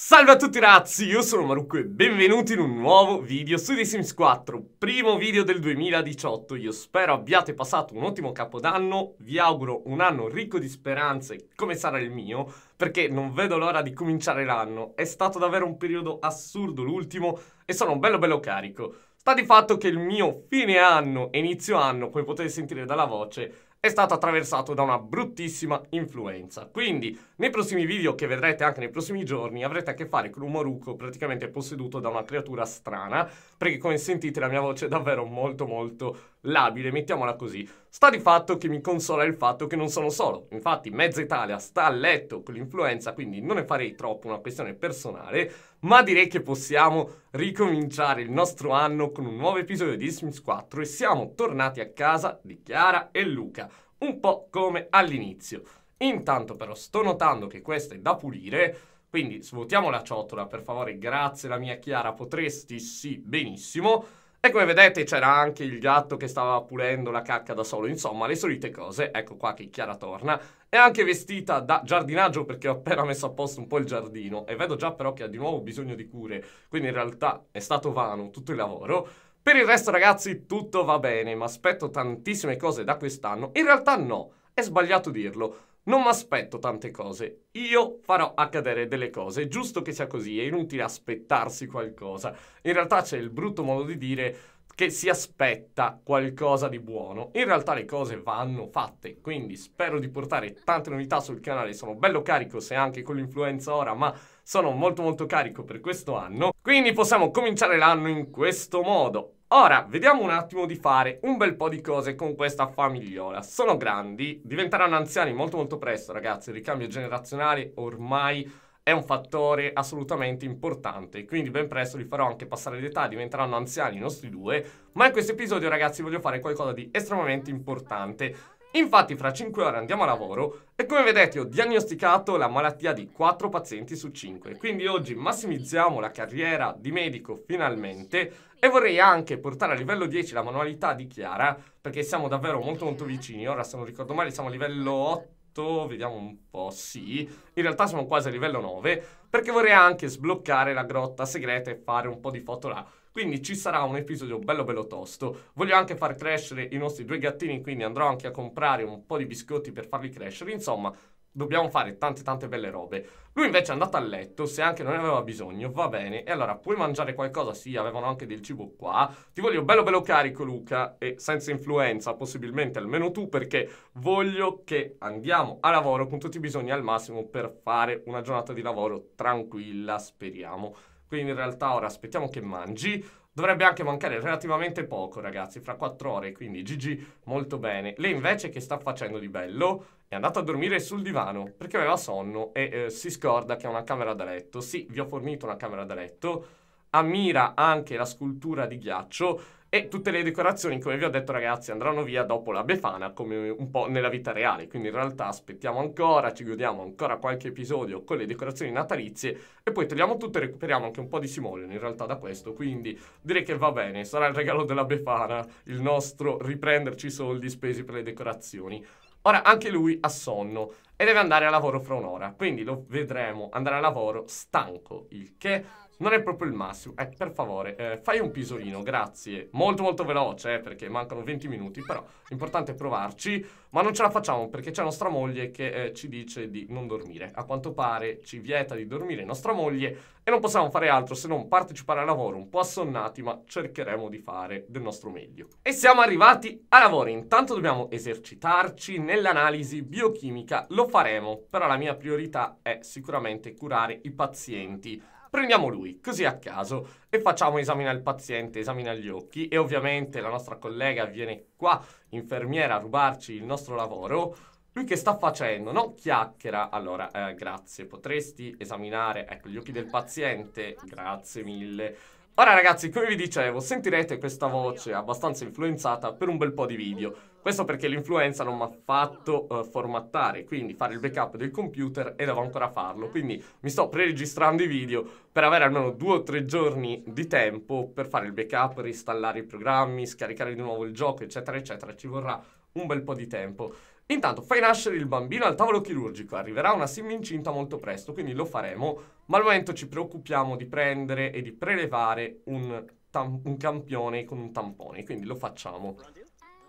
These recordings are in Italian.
Salve a tutti ragazzi, io sono Marucco e benvenuti in un nuovo video su The Sims 4, primo video del 2018. Io spero abbiate passato un ottimo capodanno, vi auguro un anno ricco di speranze come sarà il mio, perché non vedo l'ora di cominciare l'anno. È stato davvero un periodo assurdo l'ultimo e sono bello bello carico. Sta di fatto che il mio fine anno e inizio anno, come potete sentire dalla voce, è stato attraversato da una bruttissima influenza. Quindi, nei prossimi video che vedrete anche nei prossimi giorni, avrete a che fare con un Moruko praticamente posseduto da una creatura strana, perché come sentite la mia voce è davvero molto molto labile, mettiamola così. Sta di fatto che mi consola il fatto che non sono solo. Infatti, mezza Italia sta a letto con l'influenza, quindi non ne farei troppo una questione personale, ma direi che possiamo ricominciare il nostro anno con un nuovo episodio di Sims 4 e siamo tornati a casa di Chiara e Luca, un po' come all'inizio. Intanto però sto notando che questo è da pulire, quindi svuotiamo la ciotola, per favore, grazie la mia Chiara, potresti sì, benissimo. E come vedete c'era anche il gatto che stava pulendo la cacca da solo, insomma le solite cose, ecco qua che Chiara torna, è anche vestita da giardinaggio perché ho appena messo a posto un po' il giardino e vedo già però che ha di nuovo bisogno di cure, quindi in realtà è stato vano tutto il lavoro. Per il resto ragazzi tutto va bene, ma aspetto tantissime cose da quest'anno, in realtà no, è sbagliato dirlo, non mi aspetto tante cose, io farò accadere delle cose, è giusto che sia così, è inutile aspettarsi qualcosa. In realtà c'è il brutto modo di dire che si aspetta qualcosa di buono. In realtà le cose vanno fatte, quindi spero di portare tante novità sul canale. Sono bello carico, se anche con l'influenza ora, ma sono molto molto carico per questo anno. Quindi possiamo cominciare l'anno in questo modo. Ora, vediamo un attimo di fare un bel po' di cose con questa famigliola. Sono grandi, diventeranno anziani molto molto presto, ragazzi. Il ricambio generazionale ormai è un fattore assolutamente importante, quindi ben presto li farò anche passare l'età, diventeranno anziani i nostri due, ma in questo episodio ragazzi voglio fare qualcosa di estremamente importante. Infatti fra 5 ore andiamo a lavoro e come vedete ho diagnosticato la malattia di 4 pazienti su 5. Quindi oggi massimizziamo la carriera di medico finalmente e vorrei anche portare a livello 10 la manualità di Chiara perché siamo davvero molto molto vicini. Ora se non ricordo male siamo a livello 8 vediamo un po', sì, in realtà siamo quasi a livello 9, perché vorrei anche sbloccare la grotta segreta e fare un po' di foto là. Quindi ci sarà un episodio bello bello tosto. Voglio anche far crescere i nostri due gattini, quindi andrò anche a comprare un po' di biscotti per farli crescere. Insomma, dobbiamo fare tante tante belle robe. Lui invece è andato a letto, se anche non ne aveva bisogno, va bene. E allora puoi mangiare qualcosa? Sì, avevano anche del cibo qua. Ti voglio bello bello carico Luca e senza influenza, possibilmente almeno tu, perché voglio che andiamo a lavoro con tutti i bisogni al massimo per fare una giornata di lavoro tranquilla, speriamo. Quindi in realtà ora aspettiamo che mangi. Dovrebbe anche mancare relativamente poco, ragazzi, fra 4 ore, quindi GG molto bene. Lei invece che sta facendo di bello? È andata a dormire sul divano perché aveva sonno e eh, si scorda che ha una camera da letto. Sì, vi ho fornito una camera da letto ammira anche la scultura di ghiaccio e tutte le decorazioni, come vi ho detto ragazzi, andranno via dopo la Befana, come un po' nella vita reale. Quindi in realtà aspettiamo ancora, ci godiamo ancora qualche episodio con le decorazioni natalizie e poi togliamo tutto e recuperiamo anche un po' di simoleon in realtà da questo. Quindi direi che va bene, sarà il regalo della Befana il nostro riprenderci i soldi spesi per le decorazioni. Ora anche lui ha sonno e deve andare a lavoro fra un'ora. Quindi lo vedremo andare a lavoro stanco, il che non è proprio il massimo. Eh, per favore, eh, fai un pisolino, grazie. Molto molto veloce, eh, perché mancano 20 minuti, però l'importante è provarci. Ma non ce la facciamo perché c'è nostra moglie che eh, ci dice di non dormire. A quanto pare ci vieta di dormire nostra moglie e non possiamo fare altro se non partecipare al lavoro un po' assonnati, ma cercheremo di fare del nostro meglio. E siamo arrivati a lavoro. Intanto dobbiamo esercitarci nell'analisi biochimica. Lo faremo, però la mia priorità è sicuramente curare i pazienti. Prendiamo lui, così a caso, e facciamo esaminare il paziente, esamina gli occhi e ovviamente la nostra collega viene qua, infermiera, a rubarci il nostro lavoro. Lui che sta facendo? No, chiacchiera. Allora, eh, grazie, potresti esaminare, ecco, gli occhi del paziente? Grazie mille. Ora ragazzi, come vi dicevo, sentirete questa voce abbastanza influenzata per un bel po' di video. Questo perché l'influenza non mi ha fatto uh, formattare, quindi fare il backup del computer e devo ancora farlo. Quindi mi sto preregistrando i video per avere almeno due o tre giorni di tempo per fare il backup, ristallare i programmi, scaricare di nuovo il gioco, eccetera, eccetera. Ci vorrà un bel po' di tempo. Intanto fai nascere il bambino al tavolo chirurgico, arriverà una sim incinta molto presto, quindi lo faremo, ma al momento ci preoccupiamo di prendere e di prelevare un, tam- un campione con un tampone, quindi lo facciamo.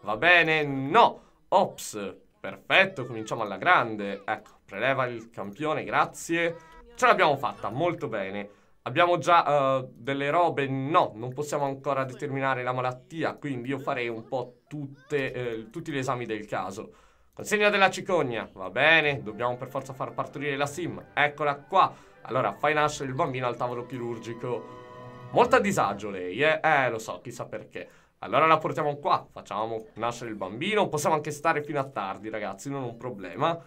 Va bene? No! Ops! Perfetto, cominciamo alla grande. Ecco, preleva il campione, grazie. Ce l'abbiamo fatta, molto bene. Abbiamo già uh, delle robe, no, non possiamo ancora determinare la malattia, quindi io farei un po' tutte, eh, tutti gli esami del caso. Consegna della cicogna, va bene, dobbiamo per forza far partorire la sim, eccola qua. Allora, fai nascere il bambino al tavolo chirurgico. Molto a disagio lei, eh? Eh, lo so, chissà perché. Allora la portiamo qua, facciamo nascere il bambino, possiamo anche stare fino a tardi ragazzi, non è un problema.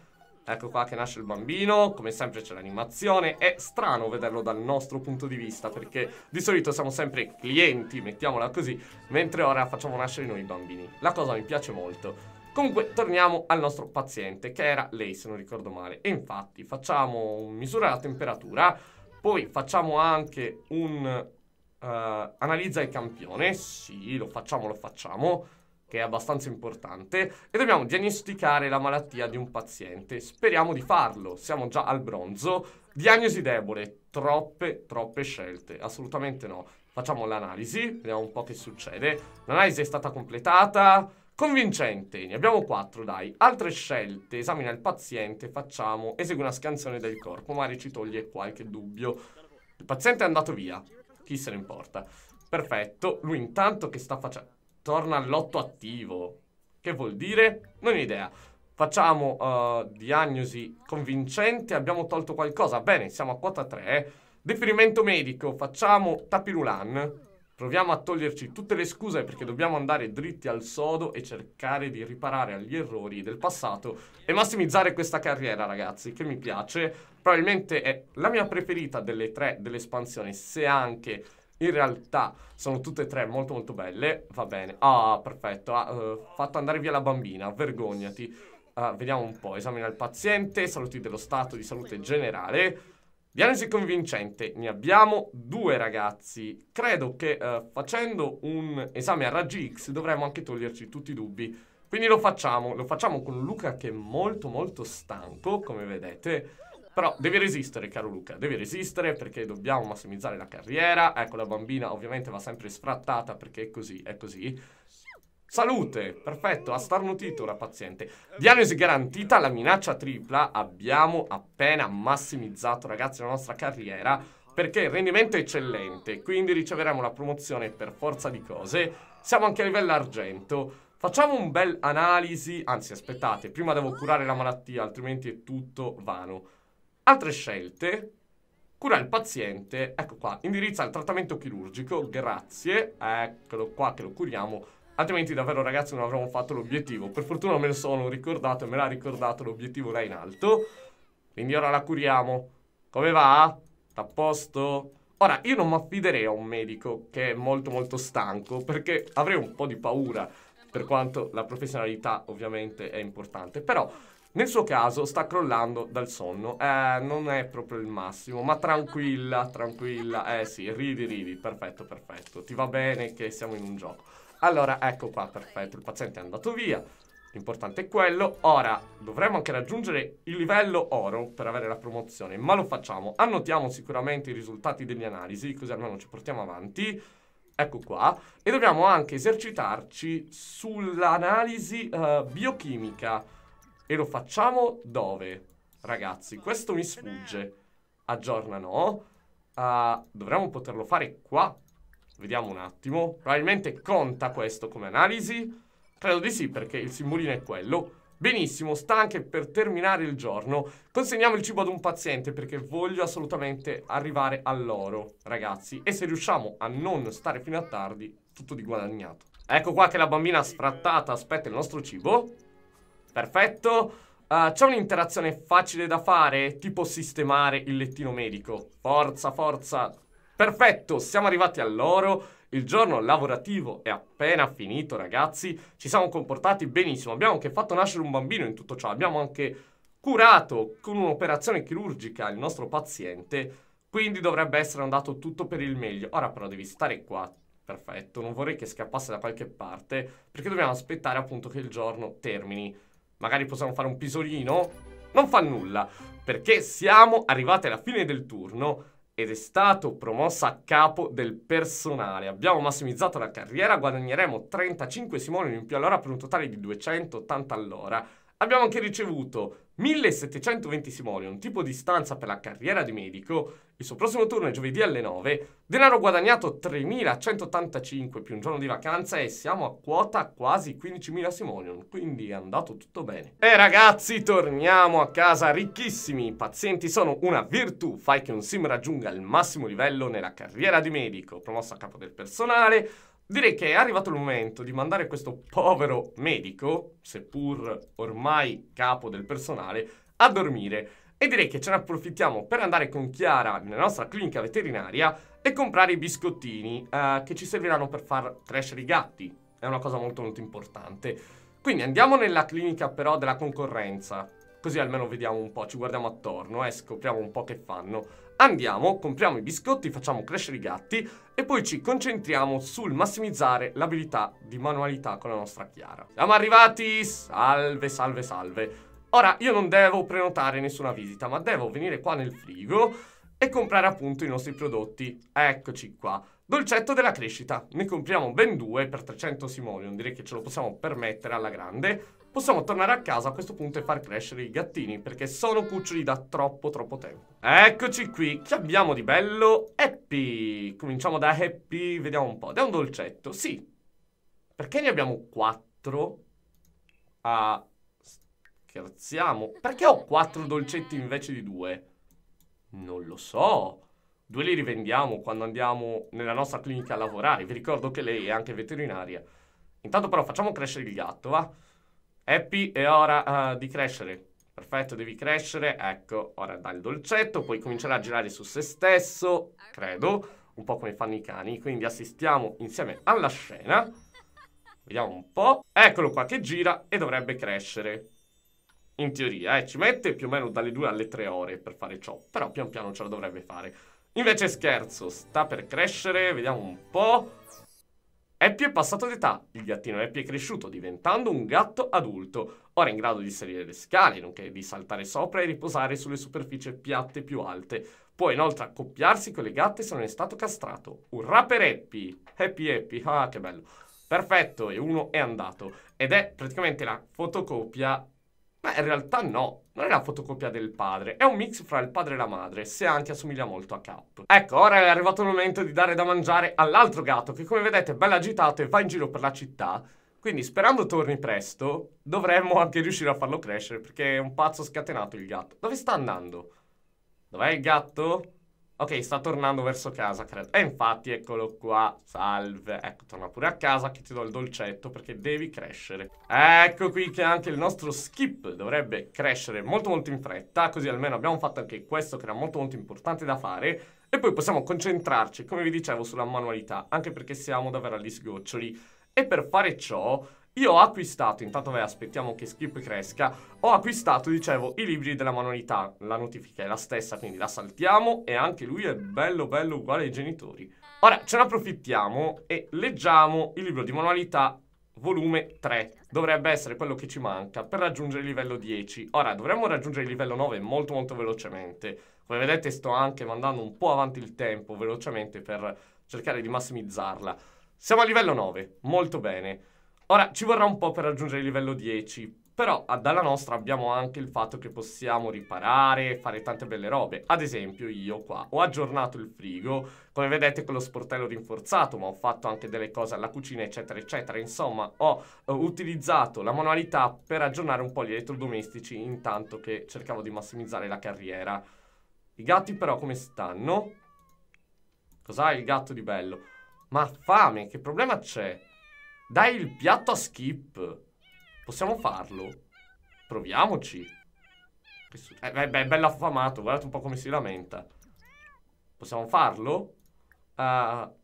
Ecco qua che nasce il bambino, come sempre c'è l'animazione, è strano vederlo dal nostro punto di vista perché di solito siamo sempre clienti, mettiamola così, mentre ora facciamo nascere noi i bambini. La cosa mi piace molto. Comunque torniamo al nostro paziente che era lei se non ricordo male e infatti facciamo misura la temperatura poi facciamo anche un uh, analizza il campione, sì lo facciamo lo facciamo che è abbastanza importante e dobbiamo diagnosticare la malattia di un paziente, speriamo di farlo, siamo già al bronzo, diagnosi debole, troppe troppe scelte, assolutamente no, facciamo l'analisi, vediamo un po' che succede, l'analisi è stata completata Convincente, ne abbiamo quattro, dai. Altre scelte, esamina il paziente, facciamo, esegui una scansione del corpo, magari ci toglie qualche dubbio. Il paziente è andato via, chi se ne importa. Perfetto, lui intanto che sta facendo... Torna all'otto attivo. Che vuol dire? Non ho idea. Facciamo uh, diagnosi convincente, abbiamo tolto qualcosa. Bene, siamo a quota 3. Eh. Deferimento medico, facciamo tapirulan. Proviamo a toglierci tutte le scuse perché dobbiamo andare dritti al sodo e cercare di riparare agli errori del passato e massimizzare questa carriera, ragazzi, che mi piace. Probabilmente è la mia preferita delle tre dell'espansione, se anche in realtà sono tutte e tre molto molto belle. Va bene. Ah, perfetto. Ha uh, eh, fatto andare via la bambina, vergognati. Uh, vediamo un po', esamina il paziente, saluti dello stato di salute generale. Diagnosi convincente, ne abbiamo due ragazzi. Credo che eh, facendo un esame a raggi X dovremmo anche toglierci tutti i dubbi. Quindi lo facciamo, lo facciamo con Luca che è molto molto stanco, come vedete. Però devi resistere, caro Luca, devi resistere perché dobbiamo massimizzare la carriera. Ecco, la bambina ovviamente va sempre sfrattata perché è così, è così. Salute, perfetto, ha starnutito la paziente. Diagnosi garantita, la minaccia tripla, abbiamo appena massimizzato ragazzi la nostra carriera perché il rendimento è eccellente, quindi riceveremo la promozione per forza di cose. Siamo anche a livello argento. Facciamo un bel analisi, anzi aspettate, prima devo curare la malattia, altrimenti è tutto vano. Altre scelte, cura il paziente, ecco qua, indirizza il trattamento chirurgico, grazie, eccolo qua che lo curiamo Altrimenti davvero ragazzi non avremmo fatto l'obiettivo. Per fortuna me lo sono ricordato e me l'ha ricordato, l'obiettivo era in alto. Quindi ora la curiamo. Come va? Sta a posto? Ora, io non mi affiderei a un medico che è molto molto stanco perché avrei un po' di paura per quanto la professionalità ovviamente è importante. Però nel suo caso sta crollando dal sonno, eh, non è proprio il massimo, ma tranquilla, tranquilla, eh sì, ridi, ridi, perfetto, perfetto, ti va bene che siamo in un gioco. Allora, ecco qua, perfetto, il paziente è andato via. L'importante è quello. Ora, dovremmo anche raggiungere il livello oro per avere la promozione, ma lo facciamo. Annotiamo sicuramente i risultati delle analisi, così almeno ci portiamo avanti. Ecco qua. E dobbiamo anche esercitarci sull'analisi uh, biochimica. E lo facciamo dove? Ragazzi, questo mi sfugge. Aggiorna no. Uh, dovremmo poterlo fare qua. Vediamo un attimo. Probabilmente conta questo come analisi? Credo di sì, perché il simbolino è quello. Benissimo, sta anche per terminare il giorno. Consegniamo il cibo ad un paziente perché voglio assolutamente arrivare all'oro, ragazzi. E se riusciamo a non stare fino a tardi, tutto di guadagnato. Ecco qua che la bambina sfrattata aspetta il nostro cibo. Perfetto. Uh, C'è un'interazione facile da fare, tipo sistemare il lettino medico. Forza, forza. Perfetto, siamo arrivati all'oro. Il giorno lavorativo è appena finito, ragazzi. Ci siamo comportati benissimo. Abbiamo anche fatto nascere un bambino in tutto ciò. Abbiamo anche curato con un'operazione chirurgica il nostro paziente. Quindi dovrebbe essere andato tutto per il meglio. Ora però devi stare qua. Perfetto, non vorrei che scappasse da qualche parte perché dobbiamo aspettare appunto che il giorno termini. Magari possiamo fare un pisolino? Non fa nulla, perché siamo arrivati alla fine del turno ed è stato promosso a capo del personale. Abbiamo massimizzato la carriera, guadagneremo 35 simoni in più all'ora per un totale di 280 all'ora. Abbiamo anche ricevuto 1720 simoleon, tipo di stanza per la carriera di medico, il suo prossimo turno è giovedì alle 9, denaro guadagnato 3185 più un giorno di vacanza e siamo a quota quasi 15.000 simoleon, quindi è andato tutto bene. E ragazzi, torniamo a casa ricchissimi, i pazienti sono una virtù, fai che un sim raggiunga il massimo livello nella carriera di medico, promosso a capo del personale, Direi che è arrivato il momento di mandare questo povero medico, seppur ormai capo del personale, a dormire. E direi che ce ne approfittiamo per andare con Chiara nella nostra clinica veterinaria e comprare i biscottini eh, che ci serviranno per far crescere i gatti. È una cosa molto molto importante. Quindi andiamo nella clinica però della concorrenza, così almeno vediamo un po', ci guardiamo attorno e eh, scopriamo un po' che fanno andiamo, compriamo i biscotti, facciamo crescere i gatti e poi ci concentriamo sul massimizzare l'abilità di manualità con la nostra Chiara. Siamo arrivati! Salve, salve, salve. Ora, io non devo prenotare nessuna visita, ma devo venire qua nel frigo e comprare appunto i nostri prodotti. Eccoci qua. Dolcetto della crescita. Ne compriamo ben due per 300 simoleon, direi che ce lo possiamo permettere alla grande possiamo tornare a casa a questo punto e far crescere i gattini, perché sono cuccioli da troppo troppo tempo. Eccoci qui, che abbiamo di bello? Happy! Cominciamo da Happy, vediamo un po', è un dolcetto, sì. Perché ne abbiamo quattro? Ah, scherziamo. Perché ho quattro dolcetti invece di due? Non lo so. Due li rivendiamo quando andiamo nella nostra clinica a lavorare. Vi ricordo che lei è anche veterinaria. Intanto però facciamo crescere il gatto, va? Happy, è ora uh, di crescere. Perfetto, devi crescere. Ecco, ora dai il dolcetto, poi comincerà a girare su se stesso, credo, un po' come fanno i cani. Quindi assistiamo insieme alla scena. Vediamo un po'. Eccolo qua che gira e dovrebbe crescere. In teoria, eh, ci mette più o meno dalle 2 alle 3 ore per fare ciò, però pian piano ce la dovrebbe fare. Invece scherzo, sta per crescere, vediamo un po'. Happy è passato d'età, il gattino Happy è cresciuto diventando un gatto adulto, ora in grado di salire le scale, nonché di saltare sopra e riposare sulle superfici piatte più alte. Può inoltre accoppiarsi con le gatte se non è stato castrato. Un per Happy! Happy Happy, ah che bello! Perfetto, e uno è andato. Ed è praticamente la fotocopia ma in realtà no, non è la fotocopia del padre, è un mix fra il padre e la madre, se anche assomiglia molto a Cap. Ecco, ora è arrivato il momento di dare da mangiare all'altro gatto che come vedete è bello agitato e va in giro per la città. Quindi sperando torni presto, dovremmo anche riuscire a farlo crescere perché è un pazzo scatenato il gatto. Dove sta andando? Dov'è il gatto? Ok, sta tornando verso casa, credo. E infatti, eccolo qua. Salve. Ecco, torna pure a casa che ti do il dolcetto perché devi crescere. Ecco qui che anche il nostro skip dovrebbe crescere molto molto in fretta. Così almeno abbiamo fatto anche questo che era molto molto importante da fare. E poi possiamo concentrarci, come vi dicevo, sulla manualità. Anche perché siamo davvero agli sgoccioli. E per fare ciò io ho acquistato, intanto beh, aspettiamo che Skip cresca, ho acquistato, dicevo, i libri della manualità. La notifica è la stessa, quindi la saltiamo e anche lui è bello bello uguale ai genitori. Ora, ce ne approfittiamo e leggiamo il libro di manualità volume 3. Dovrebbe essere quello che ci manca per raggiungere il livello 10. Ora, dovremmo raggiungere il livello 9 molto molto velocemente. Come vedete sto anche mandando un po' avanti il tempo velocemente per cercare di massimizzarla. Siamo a livello 9, molto bene. Ora, ci vorrà un po' per raggiungere il livello 10, però ah, dalla nostra abbiamo anche il fatto che possiamo riparare, e fare tante belle robe. Ad esempio io qua ho aggiornato il frigo, come vedete con lo sportello rinforzato, ma ho fatto anche delle cose alla cucina eccetera eccetera. Insomma ho eh, utilizzato la manualità per aggiornare un po' gli elettrodomestici intanto che cercavo di massimizzare la carriera. I gatti però come stanno? Cos'ha il gatto di bello? Ma fame, che problema c'è? Dai il piatto a skip. Possiamo farlo? Proviamoci. Eh, beh, beh, è bello affamato. Guardate un po' come si lamenta. Possiamo farlo? Uh,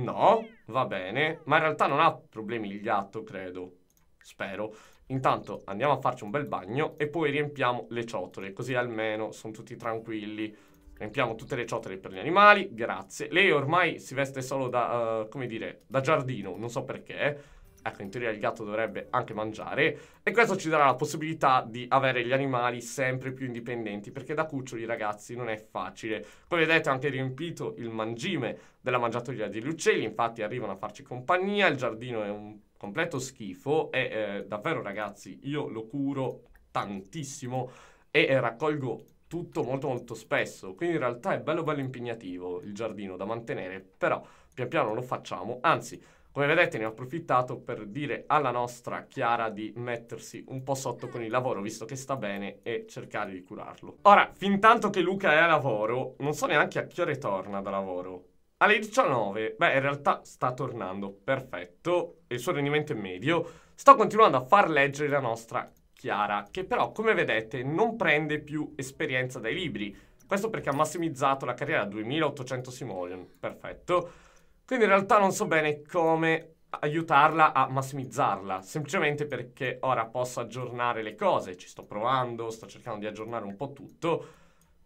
no, va bene. Ma in realtà non ha problemi il gatto, credo. Spero. Intanto andiamo a farci un bel bagno e poi riempiamo le ciotole. Così almeno sono tutti tranquilli. Riempiamo tutte le ciotole per gli animali, grazie. Lei ormai si veste solo da, uh, come dire, da giardino, non so perché. Ecco, in teoria il gatto dovrebbe anche mangiare. E questo ci darà la possibilità di avere gli animali sempre più indipendenti, perché da cuccioli, ragazzi, non è facile. Come vedete, ha anche riempito il mangime della mangiatoia degli uccelli, infatti arrivano a farci compagnia, il giardino è un completo schifo e eh, davvero, ragazzi, io lo curo tantissimo e eh, raccolgo tutto molto molto spesso, quindi in realtà è bello bello impegnativo il giardino da mantenere, però pian piano lo facciamo, anzi come vedete ne ho approfittato per dire alla nostra Chiara di mettersi un po' sotto con il lavoro, visto che sta bene, e cercare di curarlo. Ora, fin tanto che Luca è a lavoro, non so neanche a che ore torna da lavoro. Alle 19, beh in realtà sta tornando, perfetto, il suo rendimento è medio. Sto continuando a far leggere la nostra chiara, che però, come vedete, non prende più esperienza dai libri. Questo perché ha massimizzato la carriera a 2800 simoleon, perfetto. Quindi in realtà non so bene come aiutarla a massimizzarla, semplicemente perché ora posso aggiornare le cose, ci sto provando, sto cercando di aggiornare un po' tutto,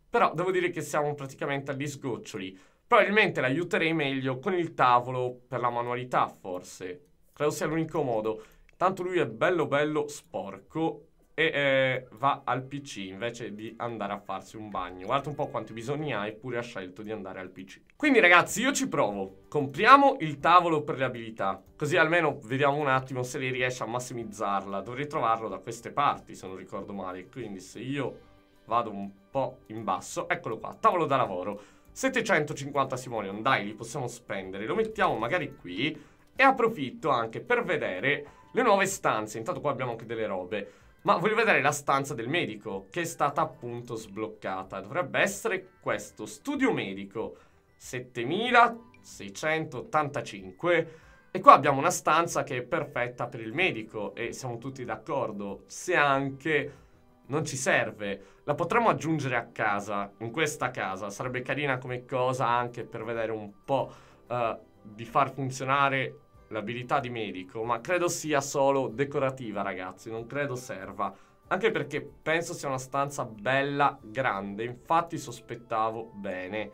però devo dire che siamo praticamente agli sgoccioli. Probabilmente l'aiuterei meglio con il tavolo per la manualità, forse. Credo sia l'unico modo. Tanto lui è bello bello sporco e eh, va al PC invece di andare a farsi un bagno. Guarda un po' quanti bisogni ha eppure ha scelto di andare al PC. Quindi ragazzi io ci provo. Compriamo il tavolo per le abilità. Così almeno vediamo un attimo se lei riesce a massimizzarla. Dovrei trovarlo da queste parti se non ricordo male. Quindi se io vado un po' in basso, eccolo qua, tavolo da lavoro. 750 simoleon, dai li possiamo spendere. Lo mettiamo magari qui e approfitto anche per vedere le nuove stanze. Intanto qua abbiamo anche delle robe. Ma voglio vedere la stanza del medico, che è stata appunto sbloccata. Dovrebbe essere questo, studio medico, 7685. E qua abbiamo una stanza che è perfetta per il medico e siamo tutti d'accordo, se anche non ci serve. La potremmo aggiungere a casa, in questa casa. Sarebbe carina come cosa anche per vedere un po' uh, di far funzionare l'abilità di medico, ma credo sia solo decorativa, ragazzi, non credo serva. Anche perché penso sia una stanza bella grande, infatti sospettavo bene.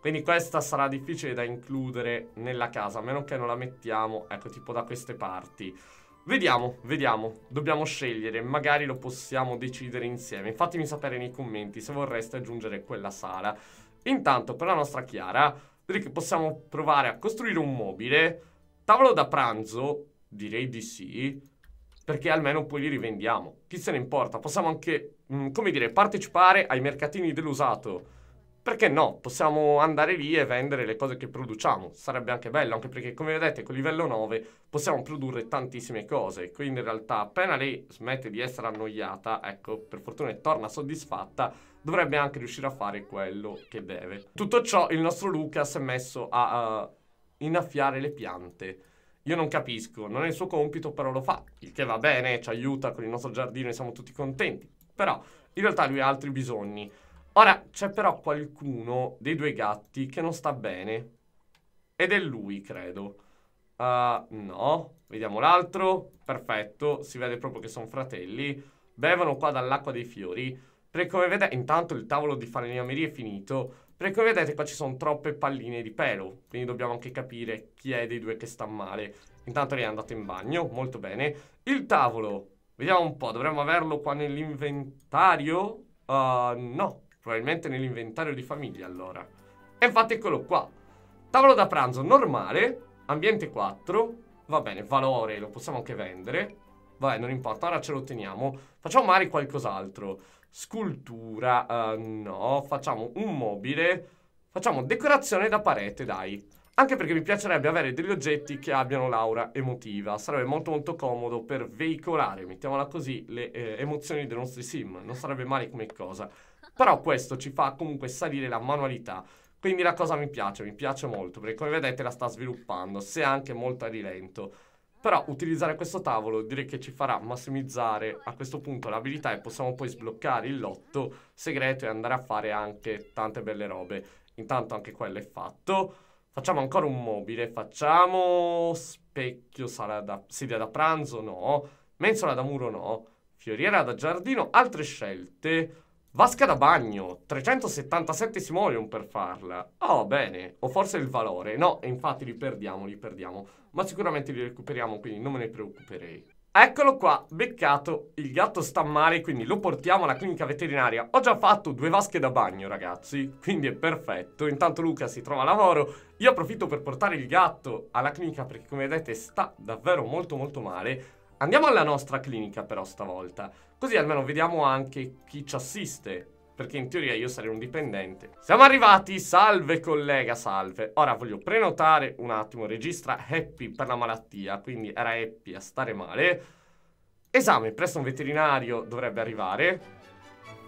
Quindi questa sarà difficile da includere nella casa, a meno che non la mettiamo, ecco, tipo da queste parti. Vediamo, vediamo, dobbiamo scegliere, magari lo possiamo decidere insieme. Fatemi sapere nei commenti se vorreste aggiungere quella sala. Intanto, per la nostra Chiara, direi che possiamo provare a costruire un mobile Tavolo da pranzo, direi di sì, perché almeno poi li rivendiamo. Chi se ne importa? Possiamo anche, mm, come dire, partecipare ai mercatini dell'usato. Perché no? Possiamo andare lì e vendere le cose che produciamo. Sarebbe anche bello, anche perché, come vedete, con livello 9 possiamo produrre tantissime cose. Quindi, in realtà, appena lei smette di essere annoiata, ecco, per fortuna torna soddisfatta, dovrebbe anche riuscire a fare quello che deve. Tutto ciò il nostro Lucas è messo a... Uh, innaffiare le piante. Io non capisco, non è il suo compito, però lo fa. Il che va bene, ci aiuta con il nostro giardino e siamo tutti contenti. Però in realtà lui ha altri bisogni. Ora, c'è però qualcuno dei due gatti che non sta bene. Ed è lui, credo. Uh, no, vediamo l'altro. Perfetto, si vede proprio che sono fratelli. Bevono qua dall'acqua dei fiori. Perché come vedete, intanto il tavolo di falegnameria è finito. Perché come vedete qua ci sono troppe palline di pelo, quindi dobbiamo anche capire chi è dei due che sta male. Intanto lei è andato in bagno, molto bene. Il tavolo, vediamo un po', dovremmo averlo qua nell'inventario? Uh, no, probabilmente nell'inventario di famiglia allora. E infatti eccolo qua. Tavolo da pranzo normale, ambiente 4, va bene, valore, lo possiamo anche vendere. Vabbè, non importa, ora ce lo teniamo. Facciamo magari qualcos'altro scultura, uh, no, facciamo un mobile, facciamo decorazione da parete, dai. Anche perché mi piacerebbe avere degli oggetti che abbiano l'aura emotiva, sarebbe molto molto comodo per veicolare, mettiamola così, le eh, emozioni dei nostri sim, non sarebbe male come cosa. Però questo ci fa comunque salire la manualità, quindi la cosa mi piace, mi piace molto, perché come vedete la sta sviluppando, se anche molto a rilento. Però utilizzare questo tavolo direi che ci farà massimizzare a questo punto l'abilità e possiamo poi sbloccare il lotto segreto e andare a fare anche tante belle robe. Intanto anche quello è fatto. Facciamo ancora un mobile, facciamo specchio, sala da, sedia da pranzo, no, mensola da muro, no, fioriera da giardino, altre scelte. Vasca da bagno, 377 simoleon per farla. Oh, bene. O forse il valore. No, infatti li perdiamo, li perdiamo. Ma sicuramente li recuperiamo, quindi non me ne preoccuperei. Eccolo qua, beccato. Il gatto sta male, quindi lo portiamo alla clinica veterinaria. Ho già fatto due vasche da bagno, ragazzi, quindi è perfetto. Intanto Luca si trova a lavoro. Io approfitto per portare il gatto alla clinica perché, come vedete, sta davvero molto molto male. Andiamo alla nostra clinica però stavolta, così almeno vediamo anche chi ci assiste, perché in teoria io sarei un dipendente. Siamo arrivati, salve collega, salve. Ora voglio prenotare un attimo, registra Happy per la malattia, quindi era Happy a stare male. Esame presso un veterinario dovrebbe arrivare.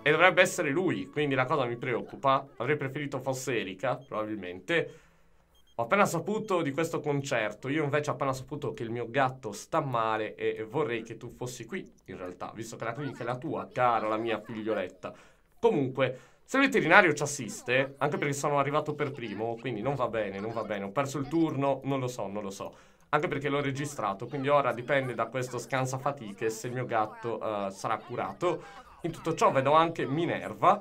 E dovrebbe essere lui, quindi la cosa mi preoccupa. Avrei preferito fosse Erika, probabilmente. Ho appena saputo di questo concerto, io invece ho appena saputo che il mio gatto sta male e vorrei che tu fossi qui, in realtà, visto che la clinica è la tua, cara la mia figlioletta. Comunque, se il veterinario ci assiste, anche perché sono arrivato per primo, quindi non va bene, non va bene, ho perso il turno, non lo so, non lo so. Anche perché l'ho registrato, quindi ora dipende da questo scansafatiche se il mio gatto uh, sarà curato. In tutto ciò vedo anche Minerva,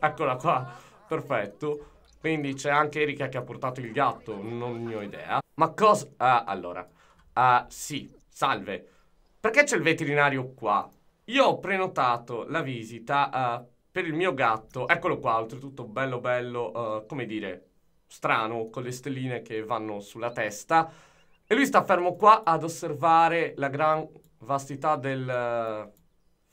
eccola qua, perfetto quindi c'è anche Erika che ha portato il gatto, non ne ho idea. Ma cosa... Ah, allora. Ah, sì, salve. Perché c'è il veterinario qua? Io ho prenotato la visita uh, per il mio gatto. Eccolo qua, oltretutto bello bello, uh, come dire, strano, con le stelline che vanno sulla testa. E lui sta fermo qua ad osservare la gran vastità del... Uh,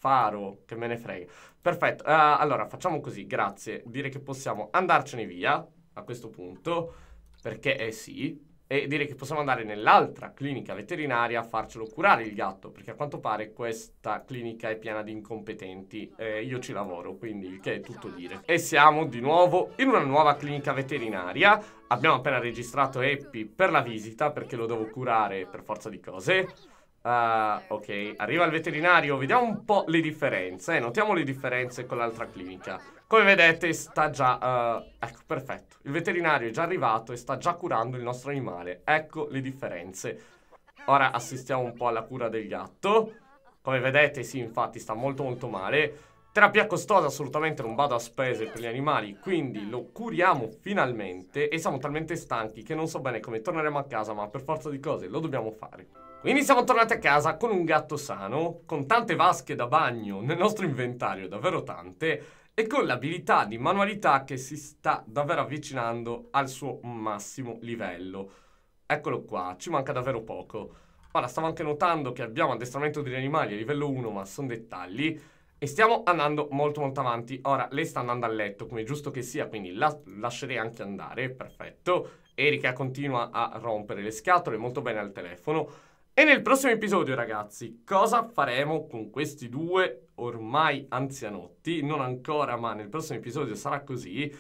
Faro, che me ne frega. Perfetto, uh, allora facciamo così, grazie. Direi che possiamo andarcene via a questo punto, perché è eh, sì, e direi che possiamo andare nell'altra clinica veterinaria a farcelo curare il gatto, perché a quanto pare questa clinica è piena di incompetenti. Eh, io ci lavoro, quindi che è tutto dire. E siamo di nuovo in una nuova clinica veterinaria. Abbiamo appena registrato Happy per la visita, perché lo devo curare per forza di cose. Uh, ok, arriva il veterinario, vediamo un po' le differenze, eh, notiamo le differenze con l'altra clinica. Come vedete sta già, uh, ecco, perfetto, il veterinario è già arrivato e sta già curando il nostro animale, ecco le differenze. Ora assistiamo un po' alla cura del gatto, come vedete sì infatti sta molto molto male, Terapia costosa, assolutamente non vado a spese per gli animali, quindi lo curiamo finalmente e siamo talmente stanchi che non so bene come torneremo a casa, ma per forza di cose lo dobbiamo fare. Quindi siamo tornati a casa con un gatto sano, con tante vasche da bagno nel nostro inventario, davvero tante, e con l'abilità di manualità che si sta davvero avvicinando al suo massimo livello. Eccolo qua, ci manca davvero poco. Ora, stavo anche notando che abbiamo addestramento degli animali a livello 1, ma sono dettagli. E stiamo andando molto molto avanti. Ora, lei sta andando a letto, come giusto che sia, quindi la lascerei anche andare, perfetto. Erika continua a rompere le scatole, molto bene al telefono. E nel prossimo episodio, ragazzi, cosa faremo con questi due ormai anzianotti? Non ancora, ma nel prossimo episodio sarà così.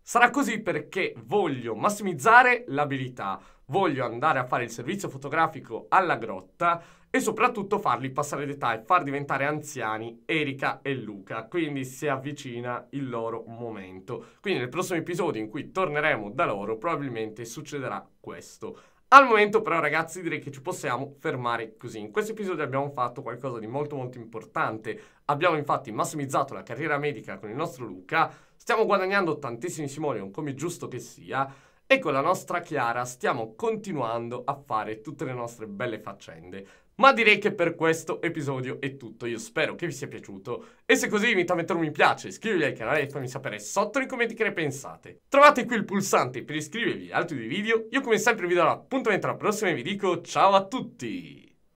Sarà così perché voglio massimizzare l'abilità voglio andare a fare il servizio fotografico alla grotta e soprattutto farli passare d'età e far diventare anziani Erika e Luca, quindi si avvicina il loro momento. Quindi nel prossimo episodio in cui torneremo da loro probabilmente succederà questo. Al momento però ragazzi direi che ci possiamo fermare così. In questo episodio abbiamo fatto qualcosa di molto molto importante. Abbiamo infatti massimizzato la carriera medica con il nostro Luca, stiamo guadagnando tantissimi simoleon come giusto che sia e con la nostra Chiara stiamo continuando a fare tutte le nostre belle faccende. Ma direi che per questo episodio è tutto, io spero che vi sia piaciuto e se così invito a mettere un mi piace, iscrivetevi al canale e fammi sapere sotto nei commenti che ne pensate. Trovate qui il pulsante per iscrivervi ad altri video, io come sempre vi do l'appuntamento alla prossima e vi dico ciao a tutti!